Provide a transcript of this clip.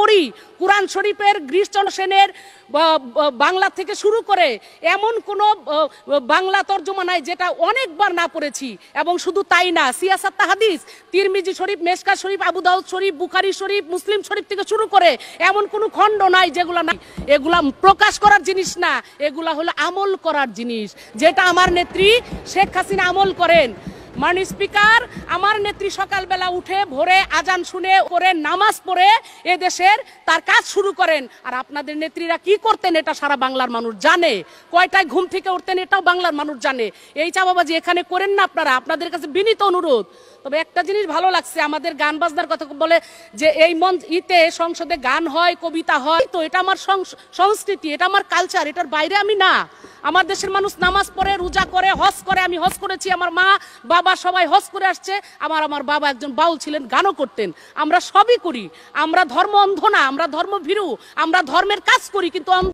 করি কোরআন শরীফের গ্রীশচন্দ্র সেনের বাংলা থেকে শুরু করে এমন কোনো বাংলা তর্জমা নাই যেটা অনেকবার না পড়েছি এবং শুধু তাই না সিয়াসাত হাদিস তিরমিজি শরীফ মেসকা শরীফ আবু শরীফ বুখারি শরীফ মুসলিম শরীফ থেকে শুরু করে এমন কোনো খণ্ড নাই যেগুলো নাই এগুলা প্রকাশ করার জিনিস না এগুলা হলো আমল করার জিনিস যেটা আমার নেত্রী শেখ হাসিনা আমল করেন মানে স্পিকার আমার নেত্রী সকালবেলা উঠে ভোরে আজান শুনে ওরে নামাজ পড়ে এ দেশের তার কাজ শুরু করেন আর আপনাদের নেত্রীরা কি করতেন এটা সারা বাংলার মানুষ জানে কয়টায় ঘুম থেকে উঠতেন এটাও বাংলার মানুষ জানে এই চাবাবাজি এখানে করেন না আপনারা আপনাদের কাছে বিনীত অনুরোধ তবে একটা জিনিস ভালো লাগছে আমাদের গান বাজনার কথা বলে যে এই মন ইতে সংসদে গান হয় কবিতা হয় তো এটা আমার সংস্কৃতি এটা আমার কালচার এটার বাইরে আমি না আমার দেশের মানুষ নামাজ পড়ে রোজা করে হস করে আমি হস করেছি আমার মা বাবা সবাই হস করে আসছে আমার আমার আমার বাবা একজন বাউল ছিলেন গানও করতেন আমরা সবই করি আমরা ধর্ম অন্ধ না আমরা ধর্ম ভীরু আমরা ধর্মের কাজ করি কিন্তু